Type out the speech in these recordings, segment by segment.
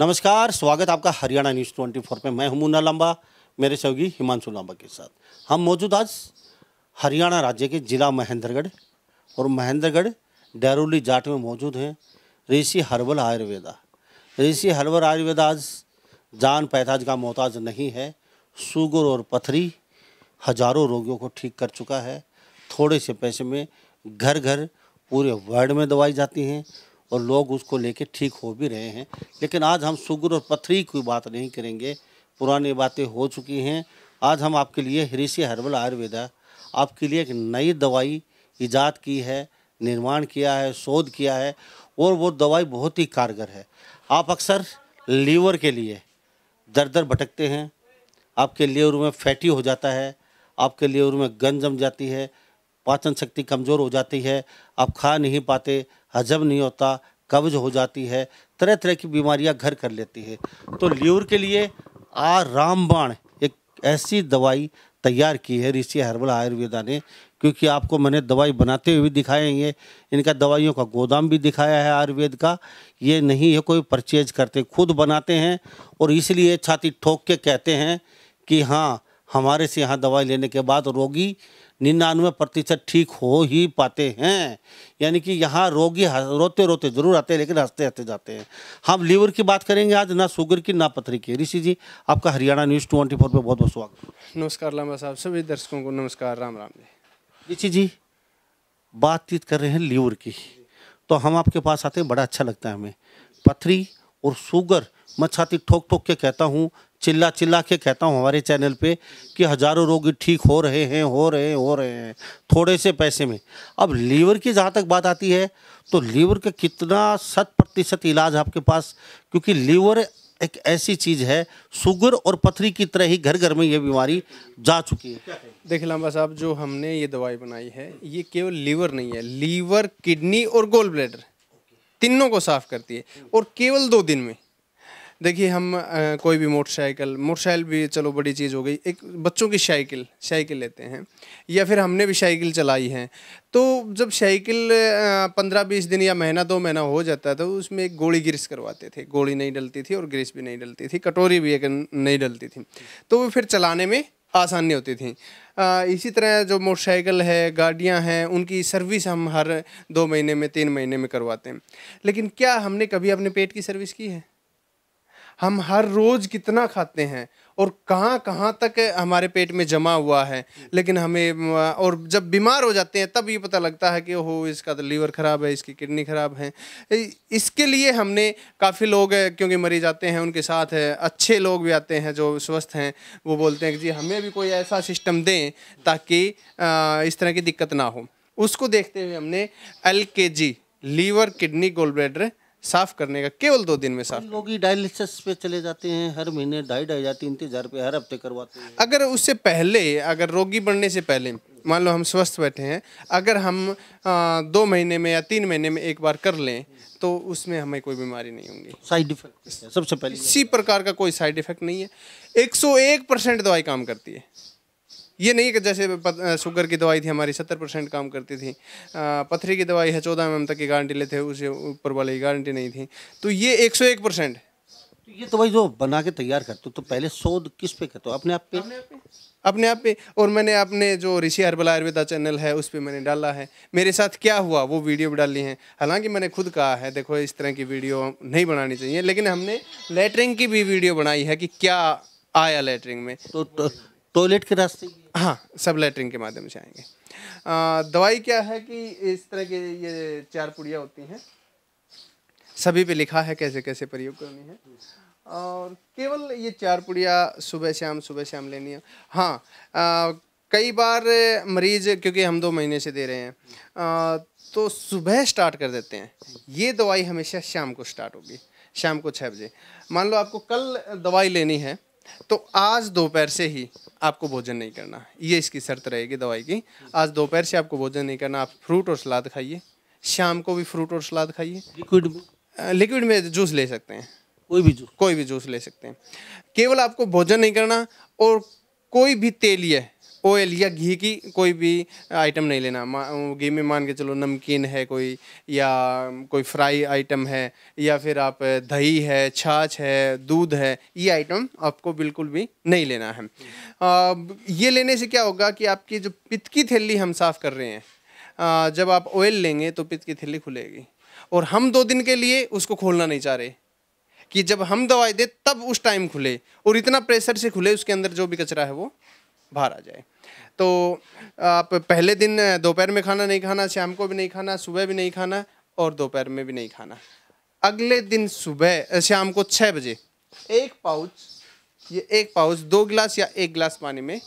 नमस्कार स्वागत आपका हरियाणा न्यूज़ ट्वेंटी फोर पर मैं हमूना लांबा लंबा मेरे सहयोगी हिमांशु लंबा के साथ हम मौजूद आज हरियाणा राज्य के जिला महेंद्रगढ़ और महेंद्रगढ़ डैरोली जाट में मौजूद हैं ऋषि हर्बल आयुर्वेदा ऋषि हर्बल आयुर्वेदा आज जान पैथाज का मोहताज नहीं है शुगर और पथरी हजारों रोगियों को ठीक कर चुका है थोड़े से पैसे में घर घर पूरे वर्ल्ड में दवाई जाती हैं और लोग उसको लेके ठीक हो भी रहे हैं लेकिन आज हम सुगर और पथरी की बात नहीं करेंगे पुरानी बातें हो चुकी हैं आज हम आपके लिए हृषि हर्बल आयुर्वेदा आपके लिए एक नई दवाई ईजाद की है निर्माण किया है शोध किया है और वो दवाई बहुत ही कारगर है आप अक्सर लीवर के लिए दर दर भटकते हैं आपके लीवर में फैटी हो जाता है आपके लीवर में गन जम जाती है पाचन शक्ति कमज़ोर हो जाती है आप खा नहीं पाते हजम नहीं होता कब्ज हो जाती है तरह तरह की बीमारियां घर कर लेती है तो लीवर के लिए आ रामबाण एक ऐसी दवाई तैयार की है ऋषि हर्बल आयुर्वेदा ने क्योंकि आपको मैंने दवाई बनाते हुए भी दिखाए हैं ये इनका दवाइयों का गोदाम भी दिखाया है आयुर्वेद का ये नहीं है कोई परचेज करते खुद बनाते हैं और इसलिए छाती ठोक के कहते हैं कि हाँ हमारे से यहाँ दवाई लेने के बाद रोगी निन्यानवे प्रतिशत ठीक हो ही पाते हैं यानी कि यहाँ रोगी रोते रोते जरूर आते हैं लेकिन हंसते हंसते जाते हैं हम लीवर की बात करेंगे आज ना शुगर की ना पथरी की ऋषि जी आपका हरियाणा न्यूज़ ट्वेंटी फोर पर बहुत बहुत स्वागत नमस्कार लामा साहब सभी दर्शकों को नमस्कार राम राम जी ऋषि जी बातचीत कर रहे हैं लीवर की तो हम आपके पास आते हैं बड़ा अच्छा लगता है हमें पथरी और शुगर मैं छाती ठोक ठोक के कहता हूँ चिल्ला चिल्ला के कहता हूँ हमारे चैनल पे कि हजारों रोगी ठीक हो रहे हैं हो रहे हैं हो रहे हैं थोड़े से पैसे में अब लीवर की जहाँ तक बात आती है तो लीवर का कितना शत प्रतिशत इलाज आपके पास क्योंकि लीवर एक ऐसी चीज़ है शुगर और पथरी की तरह ही घर घर में ये बीमारी जा चुकी है देख लाम्बा साहब जो हमने ये दवाई बनाई है ये केवल लीवर नहीं है लीवर किडनी और गोल ब्लेडर तीनों को साफ करती है और केवल दो दिन में देखिए हम आ, कोई भी मोटरसाइकिल मोटरसाइकिल भी चलो बड़ी चीज़ हो गई एक बच्चों की साइकिल साइकिल लेते हैं या फिर हमने भी साइकिल चलाई है तो जब साइकिल पंद्रह बीस दिन या महीना दो महीना हो जाता था तो उसमें एक गोली ग्रीस करवाते थे गोली नहीं डलती थी और ग्रीस भी नहीं डलती थी कटोरी भी एक नहीं डलती थी तो वो फिर चलाने में आसानी होती थी इसी तरह जो मोटरसाइकिल है गाड़ियाँ हैं उनकी सर्विस हम हर दो महीने में तीन महीने में करवाते हैं लेकिन क्या हमने कभी अपने पेट की सर्विस की है हम हर रोज़ कितना खाते हैं और कहाँ कहाँ तक हमारे पेट में जमा हुआ है लेकिन हमें और जब बीमार हो जाते हैं तब ये पता लगता है कि ओहो इसका तो लीवर ख़राब है इसकी किडनी ख़राब है इसके लिए हमने काफ़ी लोग क्योंकि मरीज आते हैं उनके साथ अच्छे लोग भी आते हैं जो स्वस्थ हैं वो बोलते हैं कि जी हमें भी कोई ऐसा सिस्टम दें ताकि इस तरह की दिक्कत ना हो उसको देखते हुए हमने एल लीवर किडनी गोल ब्लेडर साफ करने का केवल दो दिन में साफ लोग डायलिसिस पे चले जाते हैं हर महीने ढाई ढाई हजार तीन तीन हजार रुपये हर हफ्ते करवाते हैं अगर उससे पहले अगर रोगी बनने से पहले मान लो हम स्वस्थ बैठे हैं अगर हम आ, दो महीने में या तीन महीने में एक बार कर लें तो उसमें हमें कोई बीमारी नहीं होंगी साइड इफेक्ट सबसे पहले इसी प्रकार का कोई साइड इफेक्ट नहीं है एक परसेंट दवाई काम करती है ये नहीं कि जैसे शुगर की दवाई थी हमारी सत्तर परसेंट काम करती थी पथरी की दवाई है चौदह एम तक की गारंटी लेते हैं ऊपर वाले की गारंटी नहीं थी तो ये एक सौ एक परसेंट तो ये दवाई जो बना के तैयार करते हो तो पहले शोध किस पे करते हो अपने आप पे अपने आप पे और मैंने अपने जो ऋषि हरबला आयुर्वेदा चैनल है उस पर मैंने डाला है मेरे साथ क्या हुआ वो वीडियो भी डाली है हालांकि मैंने खुद कहा है देखो इस तरह की वीडियो नहीं बनानी चाहिए लेकिन हमने लेटरिंग की भी वीडियो बनाई है कि क्या आया लेटरिंग में तो, तो टॉयलेट के रास्ते हाँ सब लेटरिन के माध्यम से आएंगे आ, दवाई क्या है कि इस तरह के ये चार पुड़ियाँ होती हैं सभी पे लिखा है कैसे कैसे प्रयोग करनी है और केवल ये चार पुड़िया सुबह शाम सुबह शाम लेनी है हाँ आ, कई बार मरीज क्योंकि हम दो महीने से दे रहे हैं आ, तो सुबह स्टार्ट कर देते हैं ये दवाई हमेशा शाम को स्टार्ट होगी शाम को छः बजे मान लो आपको कल दवाई लेनी है तो आज दोपहर से ही आपको भोजन नहीं करना ये इसकी शर्त रहेगी दवाई की आज दोपहर से आपको भोजन नहीं करना आप फ्रूट और सलाद खाइए शाम को भी फ्रूट और सलाद खाइए लिक्विड लिक्विड में जूस ले सकते हैं कोई भी जूस कोई भी जूस ले सकते हैं केवल आपको भोजन नहीं करना और कोई भी तेलीय ऑयल या घी की कोई भी आइटम नहीं लेना घी में मान के चलो नमकीन है कोई या कोई फ्राई आइटम है या फिर आप दही है छाछ है दूध है ये आइटम आपको बिल्कुल भी नहीं लेना है आ, ये लेने से क्या होगा कि आपकी जो पित्त की थैली हम साफ़ कर रहे हैं आ, जब आप ऑयल लेंगे तो पित्त की थैली खुलेगी और हम दो दिन के लिए उसको खोलना नहीं चाह रहे कि जब हम दवाई दे तब उस टाइम खुले और इतना प्रेशर से खुले उसके अंदर जो भी कचरा है वो बाहर आ जाए तो आप पहले दिन दोपहर में खाना नहीं खाना शाम को भी नहीं खाना सुबह भी नहीं खाना और दोपहर में भी नहीं खाना अगले दिन सुबह शाम को छः बजे एक पाउच ये एक पाउच दो गिलास या एक गिलास पानी में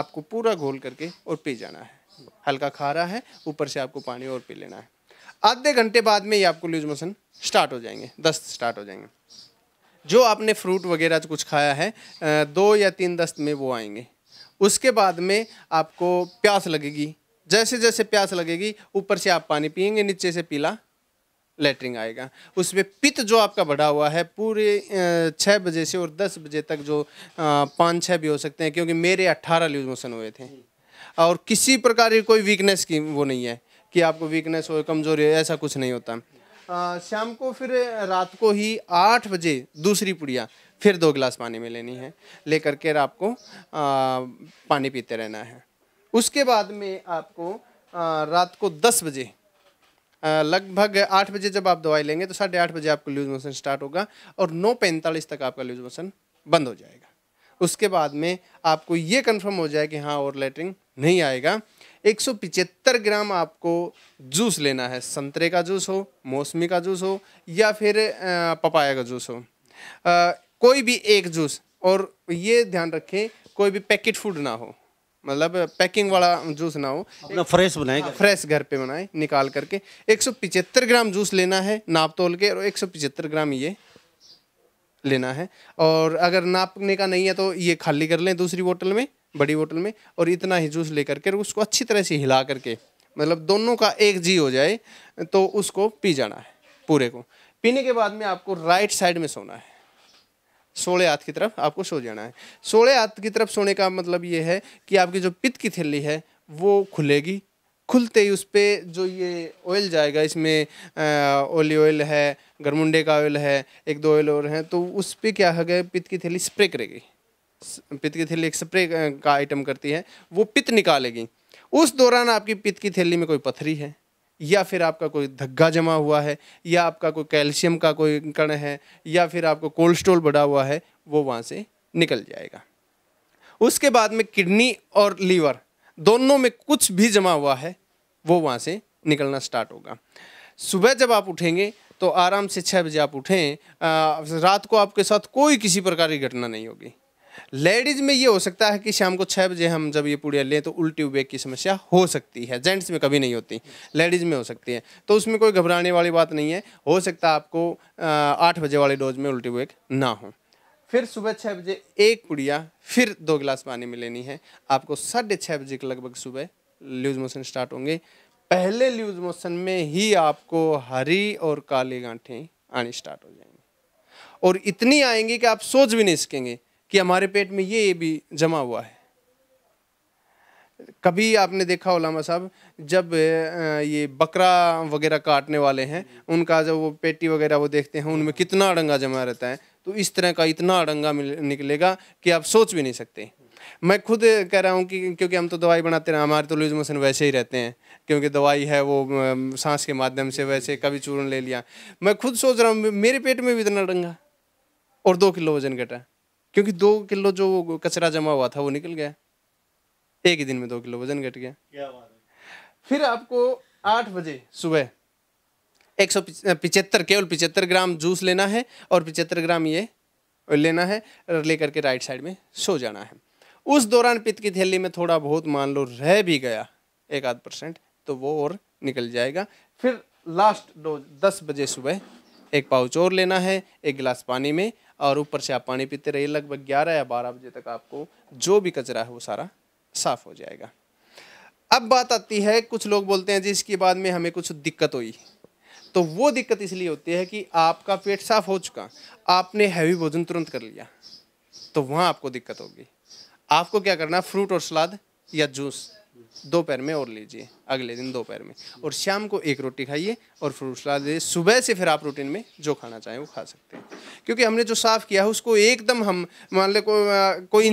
आपको पूरा घोल करके और पी जाना है हल्का खा रहा है ऊपर से आपको पानी और पी लेना है आधे घंटे बाद में ये आपको लूज मोशन स्टार्ट हो जाएंगे दस्त स्टार्ट हो जाएंगे जो आपने फ्रूट वगैरह कुछ खाया है दो या तीन दस्त में वो आएंगे उसके बाद में आपको प्यास लगेगी जैसे जैसे प्यास लगेगी ऊपर से आप पानी पियेंगे नीचे से पीला लेटरिन आएगा उसमें पित्त जो आपका बढ़ा हुआ है पूरे छः बजे से और दस बजे तक जो पाँच छः भी हो सकते हैं क्योंकि मेरे अट्ठारह लूज मोशन हुए थे और किसी प्रकार की कोई वीकनेस की वो नहीं है कि आपको वीकनेस हो कमज़ोरी हो ऐसा कुछ नहीं होता आ, शाम को फिर रात को ही आठ बजे दूसरी पुड़िया फिर दो गिलास पानी में लेनी है ले करके आपको पानी पीते रहना है उसके बाद में आपको रात को दस बजे लगभग आठ बजे जब आप दवाई लेंगे तो साढ़े आठ बजे आपको लूज मोशन स्टार्ट होगा और नौ पैंतालीस तक आपका लूज मोशन बंद हो जाएगा उसके बाद में आपको ये कंफर्म हो जाए कि हाँ और लेटरिंग नहीं आएगा पिचहत्तर ग्राम आपको जूस लेना है संतरे का जूस हो मौसमी का जूस हो या फिर पपाया का जूस हो कोई भी एक जूस और ये ध्यान रखें कोई भी पैकेट फूड ना हो मतलब पैकिंग वाला जूस ना हो अपना फ्रेश बनाए फ्रेश घर पे बनाए निकाल करके पिचहत्तर ग्राम जूस लेना है नाप तोल के और पिचहत्तर ग्राम ये लेना है और अगर नापने का नहीं है तो ये खाली कर लें दूसरी बोतल में बड़ी बोतल में और इतना ही जूस ले करके उसको अच्छी तरह से हिला करके मतलब दोनों का एक जी हो जाए तो उसको पी जाना है पूरे को पीने के बाद में आपको राइट साइड में सोना है सोलह हाथ की तरफ आपको सो जाना है सोलह हाथ की तरफ सोने का मतलब ये है कि आपकी जो पित्त की थैली है वो खुलेगी खुलते ही उस पर जो ये ऑयल जाएगा इसमें ओली ऑयल है गरमुंडे का ऑयल है एक दो ऑयल और हैं तो उस पर क्या है गया पित्त की थैली स्प्रे करेगी पित्त की थैली एक स्प्रे का आइटम करती है वो पित्त निकालेगी उस दौरान आपकी पित्त की थैली में कोई पथरी है या फिर आपका कोई धग्गा जमा हुआ है या आपका कोई कैल्शियम का कोई कण है या फिर आपको कोलेस्ट्रोल बढ़ा हुआ है वो वहाँ से निकल जाएगा उसके बाद में किडनी और लीवर दोनों में कुछ भी जमा हुआ है वो वहाँ से निकलना स्टार्ट होगा सुबह जब आप उठेंगे तो आराम से छः बजे आप उठें आ, रात को आपके साथ कोई किसी प्रकार की घटना नहीं होगी लेडीज में ये हो सकता है कि शाम को छः बजे हम जब ये पूड़ियाँ लें तो उल्टी उबेक की समस्या हो सकती है जेंट्स में कभी नहीं होती लेडीज़ में हो सकती है तो उसमें कोई घबराने वाली बात नहीं है हो सकता आपको आठ बजे वाले डोज में उल्टी उबेक ना हो फिर सुबह छः बजे एक पुड़िया फिर दो गिलास पानी में लेनी है आपको साढ़े छः बजे के लगभग सुबह ल्यूज मोशन स्टार्ट होंगे पहले ल्यूज मोशन में ही आपको हरी और काली गांठें आनी स्टार्ट हो जाएंगी और इतनी आएंगी कि आप सोच भी नहीं सकेंगे कि हमारे पेट में ये भी जमा हुआ है कभी आपने देखा ओलामा साहब जब ये बकरा वगैरह काटने वाले हैं उनका जब वो पेटी वगैरह वो देखते हैं उनमें कितना अड़ंगा जमा रहता है तो इस तरह का इतना अड़ंगा निकलेगा कि आप सोच भी नहीं सकते मैं खुद कह रहा हूँ कि क्योंकि हम तो दवाई बनाते रहे हमारे तो लूज मोशन वैसे ही रहते हैं क्योंकि दवाई है वो सांस के माध्यम से वैसे कभी चूर्ण ले लिया मैं खुद सोच रहा हूँ मेरे पेट में भी इतना अड़ंगा और दो किलो वजन घटा क्योंकि दो किलो जो कचरा जमा हुआ था वो निकल गया एक ही दिन में दो किलो वजन घट गया क्या है फिर आपको आठ बजे सुबह एक सौ पिचहत्तर केवल पिचहत्तर ग्राम जूस लेना है और पिचहत्तर ग्राम ये लेना है लेकर के राइट साइड में सो जाना है उस दौरान पित्त की थैली में थोड़ा बहुत मान लो रह भी गया एक आध परसेंट तो वो और निकल जाएगा फिर लास्ट डोज दस बजे सुबह एक पाउच और लेना है एक गिलास पानी में और ऊपर से आप पानी पीते रहिए लगभग ग्यारह या बारह बजे तक आपको जो भी कचरा है वो सारा साफ हो जाएगा अब बात आती है कुछ लोग बोलते हैं जी इसके बाद में हमें कुछ दिक्कत हुई तो वो दिक्कत इसलिए होती है कि आपका पेट साफ हो चुका आपने हैवी भोजन तुरंत कर लिया तो वहाँ आपको दिक्कत होगी आपको क्या करना फ्रूट और सलाद या जूस दोपहर में और लीजिए अगले दिन दोपहर में और शाम को एक रोटी खाइए और फ्रूट सलाद लीजिए सुबह से फिर आप रूटीन में जो खाना चाहें वो खा सकते हैं क्योंकि हमने जो साफ़ किया है उसको एकदम हम मान लें कोई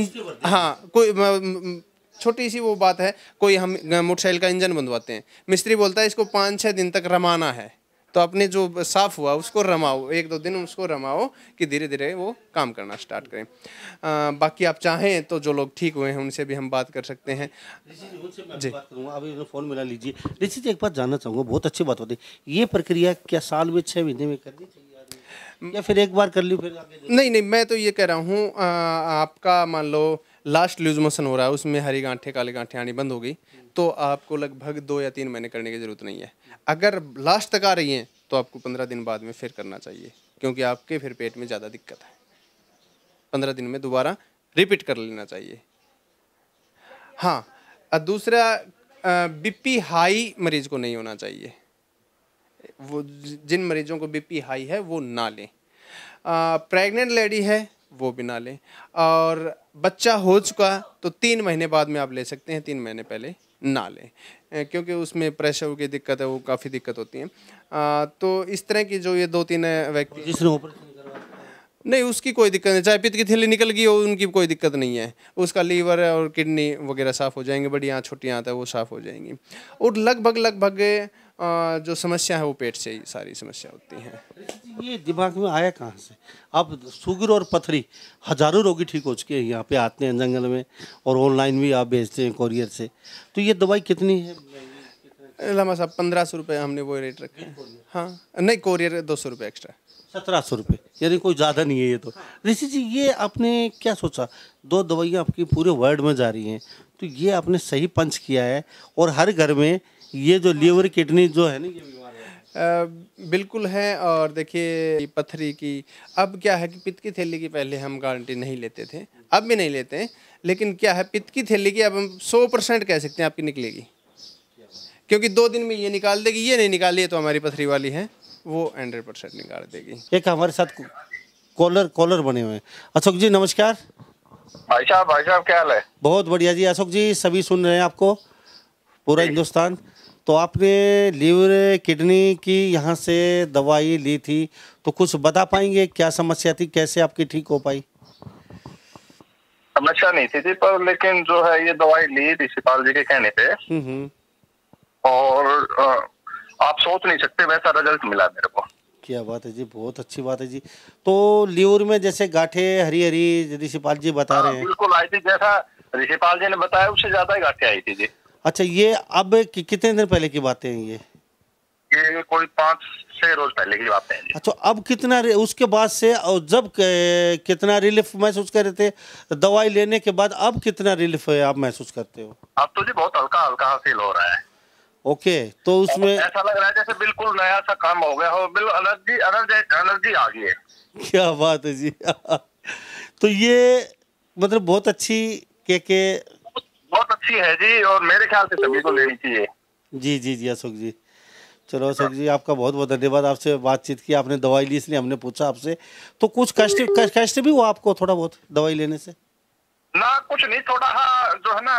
हाँ कोई छोटी सी वो बात है कोई हम मोटरसाइकिल का इंजन बंधवाते हैं मिस्त्री बोलता है इसको पाँच छः दिन तक रमाना है तो अपने जो साफ हुआ उसको रमाओ एक दो दिन उसको रमाओ कि धीरे धीरे वो काम करना स्टार्ट करें आ, बाकी आप चाहें तो जो लोग ठीक हुए हैं उनसे भी हम बात कर सकते हैं जी अभी फ़ोन मिला लीजिए ऋषि जी एक बात जानना चाहूँगा बहुत अच्छी बात होती है ये प्रक्रिया क्या साल में छः महीने में करनी चाहिए या फिर एक बार कर ली फिर नहीं नहीं मैं तो ये कह रहा हूँ आपका मान लो लास्ट लूज मोशन हो रहा है उसमें हरी गांठे काली गांठे आनी बंद हो गई तो आपको लगभग दो या तीन महीने करने की ज़रूरत नहीं है अगर लास्ट तक आ रही हैं तो आपको पंद्रह दिन बाद में फिर करना चाहिए क्योंकि आपके फिर पेट में ज़्यादा दिक्कत है पंद्रह दिन में दोबारा रिपीट कर लेना चाहिए हाँ दूसरा बीपी हाई मरीज को नहीं होना चाहिए वो जिन मरीजों को बीपी हाई है वो ना लें प्रेग्नेंट लेडी है वो भी ना लें और बच्चा हो चुका तो तीन महीने बाद में आप ले सकते हैं तीन महीने पहले ना लें क्योंकि उसमें प्रेशर की दिक्कत है वो काफ़ी दिक्कत होती है तो इस तरह की जो ये दो तीन व्यक्ति नहीं उसकी कोई दिक्कत नहीं चाहे पित्त की थैली निकल गई हो उनकी कोई दिक्कत नहीं है उसका लीवर और किडनी वगैरह साफ़ हो जाएंगे बड़ी यहाँ छोटी आँत है वो साफ़ हो जाएंगी और लगभग लगभग जो समस्या है वो पेट से ही सारी समस्या होती है ये दिमाग में आया कहाँ से अब शुगर और पथरी हज़ारों रोगी ठीक हो चुके हैं यहाँ पे आते हैं जंगल में और ऑनलाइन भी आप भेजते हैं कॉरियर से तो ये दवाई कितनी है लमा साहब पंद्रह सौ रुपये हमने वो रेट रखे हैं हाँ नहीं कोरियर दो सौ रुपये एक्स्ट्रा सत्रह सौ रुपये यानी कोई ज़्यादा नहीं है ये तो ऋषि जी ये आपने क्या सोचा दो दवाइयाँ आपकी पूरे वर्ल्ड में जा रही हैं तो ये आपने सही पंच किया है और हर घर में ये जो लीवर किडनी जो है ना ये आ, बिल्कुल है और देखिए पथरी की अब क्या है कि पित्त की थैली की पहले हम गारंटी नहीं लेते थे अब भी नहीं लेते हैं लेकिन क्या है पित्त की थैली की अब हम सौ परसेंट कह सकते हैं आपकी निकलेगी क्योंकि दो दिन में ये निकाल देगी ये नहीं निकाली है तो हमारी पथरी वाली है वो हंड्रेड परसेंट निकाल देगी एक हमारे साथ कॉलर कॉलर बने हुए हैं अशोक जी नमस्कार भाई साहब भाई साहब क्या हाल है बहुत बढ़िया जी अशोक जी सभी सुन रहे हैं आपको पूरा हिंदुस्तान तो आपने लीवर किडनी की यहाँ से दवाई ली थी तो कुछ बता पाएंगे क्या समस्या थी कैसे आपकी ठीक हो पाई समस्या नहीं थी, थी पर लेकिन जो है ये दवाई ली थी शिपाल जी के कहने पे हम्म, हम्म। और आप सोच नहीं सकते वैसा रिजल्ट मिला मेरे को क्या बात है जी बहुत अच्छी बात है जी तो लियोर में जैसे गाठे हरी हरी ऋषिपाल जी बता हाँ, रहे हैं बिल्कुल आई थी जैसा ऋषिपाल जी ने बताया उससे ज्यादा ही गाठे आई थी जी अच्छा ये अब कि, कितने दिन पहले की बातें हैं ये ये कोई पाँच छह रोज पहले की बातें हैं अच्छा अब कितना उसके बाद से और जब कितना रिलीफ महसूस कर रहे थे दवाई लेने के बाद अब कितना रिलीफ आप महसूस करते हो अब तो जी बहुत हल्का हल्का फील हो रहा है ओके तो उसमें ऐसा लग रहा है जैसे बिल्कुल नया सा काम हो गया हो बिल्कुल एनर्जी एनर्जी एनर्जी आ गई है क्या बात है जी तो ये मतलब बहुत अच्छी के के बहुत अच्छी है जी और मेरे ख्याल से सभी को लेनी चाहिए जी जी जी अशोक जी चलो अशोक जी आपका बहुत बहुत धन्यवाद आपसे बातचीत की आपने दवाई ली इसलिए हमने पूछा आपसे तो कुछ कष्ट कष्ट भी हुआ आपको थोड़ा बहुत दवाई लेने से कुछ नहीं थोड़ा हाँ जो है ना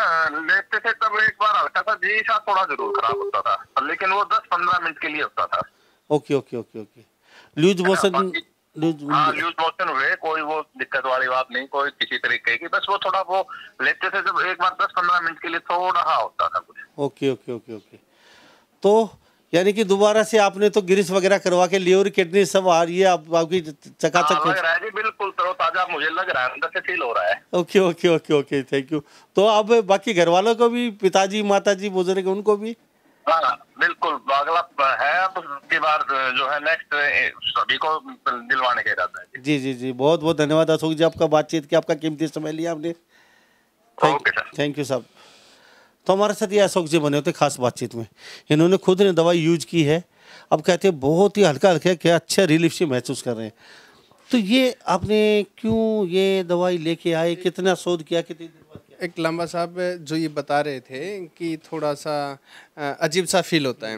लेते थे तब एक बार हल्का सा जी सा थोड़ा जरूर खराब होता था लेकिन वो दस पंद्रह मिनट के लिए होता था okay okay okay okay loose motion हाँ, लूज मोशन हुए कोई वो दिक्कत वाली बात नहीं कोई किसी तरीके की बस वो थोड़ा वो लेते थे जब एक बार दस पंद्रह मिनट के लिए थोड़ा हाँ होता था कुछ ओके ओके ओके ओके तो यानी कि दोबारा से आपने तो गिरिश वगैरह करवा के लियोर किडनी सब आ रही है आप, आपकी चकाचक हाँ, लग रहा है जी बिल्कुल तरोताजा मुझे लग रहा है अंदर से फील हो रहा है okay okay okay okay thank you तो अब बाकी घर वालों को भी पिताजी माताजी बुजुर्ग उनको भी हाँ, बिल्कुल अगला है अब की बार जो है नेक्स्ट सभी को दिलवाने के इरादा जी जी जी बहुत बहुत धन्यवाद अशोक जी आपका बातचीत की आपका कीमती समय लिया आपने थैंक यू सर तो हमारे साथ ये अशोक जी बने होते खास बातचीत में इन्होंने खुद ने दवाई यूज की है अब कहते हैं बहुत ही हल्का हल्का क्या अच्छा रिलीफ से महसूस कर रहे हैं तो ये आपने क्यों ये दवाई लेके आए कितना शोध किया कितनी एक लंबा साहब जो ये बता रहे थे कि थोड़ा सा अजीब सा फील होता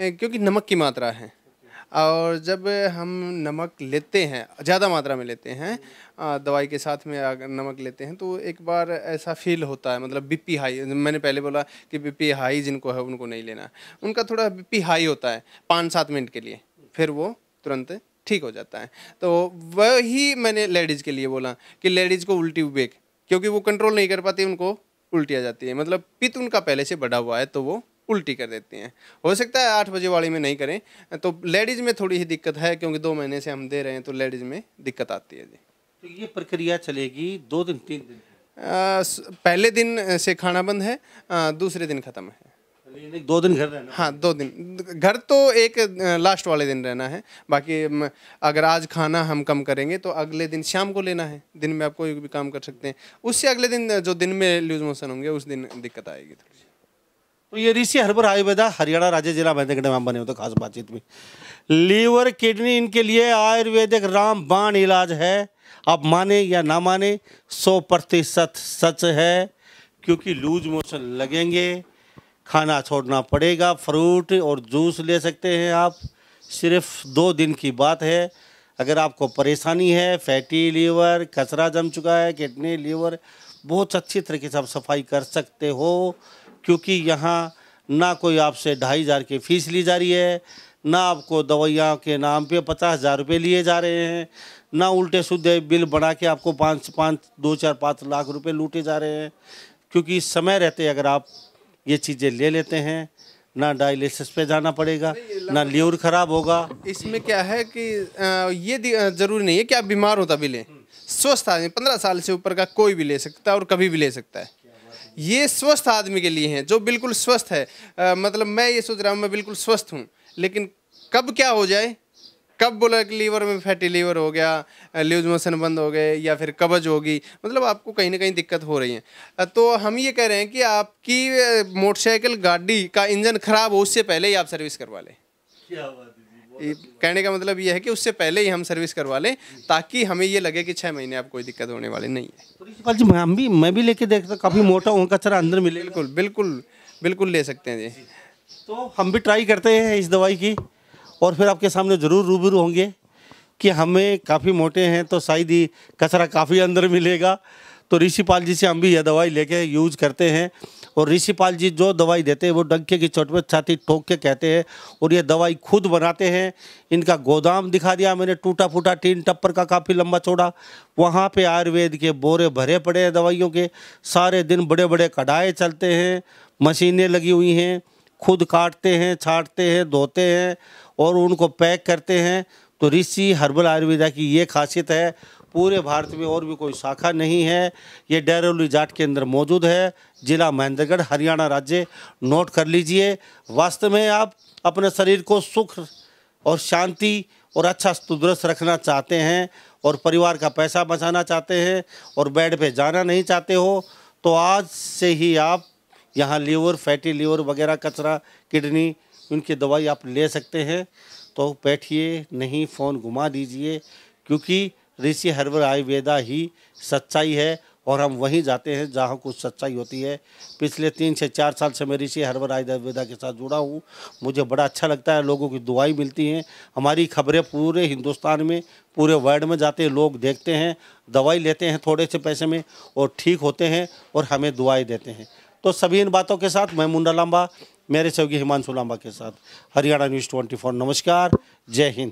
है क्योंकि नमक की मात्रा है और जब हम नमक लेते हैं ज़्यादा मात्रा में लेते हैं दवाई के साथ में अगर नमक लेते हैं तो एक बार ऐसा फील होता है मतलब बीपी हाई मैंने पहले बोला कि बीपी हाई जिनको है उनको नहीं लेना उनका थोड़ा बीपी हाई होता है पाँच सात मिनट के लिए फिर वो तुरंत ठीक हो जाता है तो वही मैंने लेडीज़ के लिए बोला कि लेडीज़ को उल्टी उबेक क्योंकि वो कंट्रोल नहीं कर पाती उनको उल्टी आ जाती है मतलब पित्त उनका पहले से बढ़ा हुआ है तो वो उल्टी कर देती हैं हो सकता है आठ बजे वाली में नहीं करें तो लेडीज़ में थोड़ी ही दिक्कत है क्योंकि दो महीने से हम दे रहे हैं तो लेडीज़ में दिक्कत आती है जी तो ये प्रक्रिया चलेगी दो दिन तीन दिन आ, पहले दिन से खाना बंद है आ, दूसरे दिन ख़त्म है दो दिन घर रहना हाँ दो दिन घर तो एक लास्ट वाले दिन रहना है बाकी अगर आज खाना हम कम करेंगे तो अगले दिन शाम को लेना है दिन में आप कोई भी काम कर सकते हैं उससे अगले दिन जो दिन में लूज मोशन होंगे उस दिन दिक्कत आएगी थोड़ी तो ये ऋषि हर्बर आयुर्वेदा हरियाणा राज्य जिला बैठक में बने तो खास बातचीत में लीवर किडनी इनके लिए आयुर्वेदिक रामबाण इलाज है आप माने या ना माने सौ प्रतिशत सच है क्योंकि लूज मोशन लगेंगे खाना छोड़ना पड़ेगा फ्रूट और जूस ले सकते हैं आप सिर्फ दो दिन की बात है अगर आपको परेशानी है फैटी लीवर कचरा जम चुका है किडनी लीवर बहुत अच्छी तरीके से आप सफाई कर सकते हो क्योंकि यहाँ ना कोई आपसे ढाई हज़ार की फ़ीस ली जा रही है ना आपको दवाइयाँ के नाम पे पचास हज़ार रुपये लिए जा रहे हैं ना उल्टे सुधे बिल बना के आपको पाँच पाँच दो चार पाँच लाख रुपए लूटे जा रहे हैं क्योंकि समय रहते अगर आप ये चीज़ें ले लेते हैं ना डायलिसिस पे जाना पड़ेगा ना ल्यूर ख़राब होगा इसमें क्या है कि ये ज़रूरी नहीं है कि आप बीमार हो तभी लें स्वस्थ आदमी पंद्रह साल से ऊपर का कोई भी ले सकता है और कभी भी ले सकता है ये स्वस्थ आदमी के लिए हैं जो बिल्कुल स्वस्थ है आ, मतलब मैं ये सोच रहा हूँ मैं बिल्कुल स्वस्थ हूँ लेकिन कब क्या हो जाए कब बोला कि लीवर में फैटी लीवर हो गया ल्यूज मोशन बंद हो गए या फिर कब्ज होगी मतलब आपको कहीं ना कहीं दिक्कत हो रही है तो हम ये कह रहे हैं कि आपकी मोटरसाइकिल गाड़ी का इंजन खराब हो उससे पहले ही आप सर्विस करवा लें क्या बात कहने का मतलब ये है कि उससे पहले ही हम सर्विस करवा लें ताकि हमें ये लगे कि छः महीने आप कोई दिक्कत होने वाली नहीं है प्रिंसिपल जी हम भी मैं भी लेके देखता हूँ काफ़ी मोटा हूँ कचरा अंदर मिले बिल्कुल बिल्कुल बिल्कुल ले सकते हैं जी तो हम भी ट्राई करते हैं इस दवाई की और फिर आपके सामने ज़रूर रूबरू होंगे कि हमें काफ़ी मोटे हैं तो शायद ही कचरा काफ़ी अंदर मिलेगा तो ऋषिपाल जी से हम भी यह दवाई लेके यूज करते हैं और ऋषिपाल जी जो दवाई देते हैं वो डंके की चोट पर छाती ठोक के कहते हैं और ये दवाई खुद बनाते हैं इनका गोदाम दिखा दिया मैंने टूटा फूटा टीन टप्पर का काफ़ी लंबा चौड़ा वहाँ पे आयुर्वेद के बोरे भरे पड़े हैं दवाइयों के सारे दिन बड़े बड़े कढ़ाए चलते हैं मशीनें लगी हुई हैं खुद काटते हैं छाटते हैं धोते हैं और उनको पैक करते हैं तो ऋषि हर्बल आयुर्वेदा की ये खासियत है पूरे भारत में और भी कोई शाखा नहीं है ये डेरोली जाट के अंदर मौजूद है जिला महेंद्रगढ़ हरियाणा राज्य नोट कर लीजिए वास्तव में आप अपने शरीर को सुख और शांति और अच्छा तुदरस्त रखना चाहते हैं और परिवार का पैसा बचाना चाहते हैं और बेड पे जाना नहीं चाहते हो तो आज से ही आप यहाँ लीवर फैटी लीवर वगैरह कचरा किडनी उनकी दवाई आप ले सकते हैं तो बैठिए नहीं फ़ोन घुमा दीजिए क्योंकि ऋषि हरवर आयुर्वेदा ही सच्चाई है और हम वहीं जाते हैं जहाँ कुछ सच्चाई होती है पिछले तीन से चार साल से मैं ऋषि हरवर आयुर्वेदा के साथ जुड़ा हूँ मुझे बड़ा अच्छा लगता है लोगों की दुआई मिलती हैं हमारी खबरें पूरे हिंदुस्तान में पूरे वर्ल्ड में जाते हैं लोग देखते हैं दवाई लेते हैं थोड़े से पैसे में और ठीक होते हैं और हमें दुआई देते हैं तो सभी इन बातों के साथ मैं मुंडा लांबा मेरे सहयोगी हिमांशु लांबा के साथ हरियाणा न्यूज़ ट्वेंटी नमस्कार जय हिंद